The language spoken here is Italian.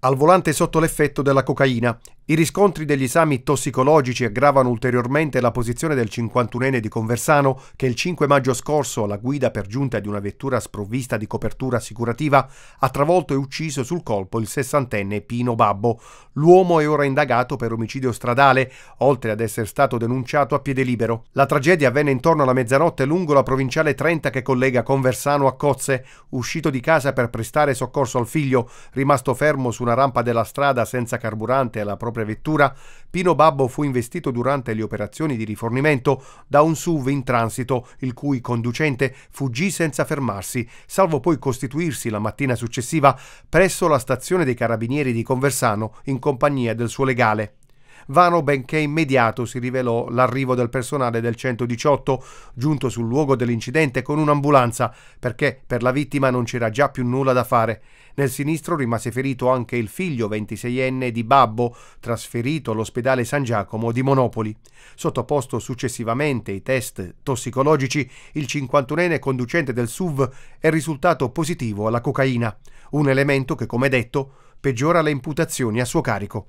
al volante sotto l'effetto della cocaina i riscontri degli esami tossicologici aggravano ulteriormente la posizione del 51enne di Conversano che il 5 maggio scorso, alla guida per giunta di una vettura sprovvista di copertura assicurativa, ha travolto e ucciso sul colpo il 60enne Pino Babbo. L'uomo è ora indagato per omicidio stradale, oltre ad essere stato denunciato a piede libero. La tragedia avvenne intorno alla mezzanotte lungo la provinciale 30 che collega Conversano a Cozze, uscito di casa per prestare soccorso al figlio, rimasto fermo su una rampa della strada senza carburante alla propria prefettura, Pino Babbo fu investito durante le operazioni di rifornimento da un SUV in transito, il cui conducente fuggì senza fermarsi, salvo poi costituirsi la mattina successiva presso la stazione dei carabinieri di Conversano in compagnia del suo legale vano benché immediato si rivelò l'arrivo del personale del 118 giunto sul luogo dell'incidente con un'ambulanza perché per la vittima non c'era già più nulla da fare. Nel sinistro rimase ferito anche il figlio 26enne di Babbo trasferito all'ospedale San Giacomo di Monopoli. Sottoposto successivamente ai test tossicologici, il 51enne conducente del SUV è risultato positivo alla cocaina, un elemento che come detto peggiora le imputazioni a suo carico.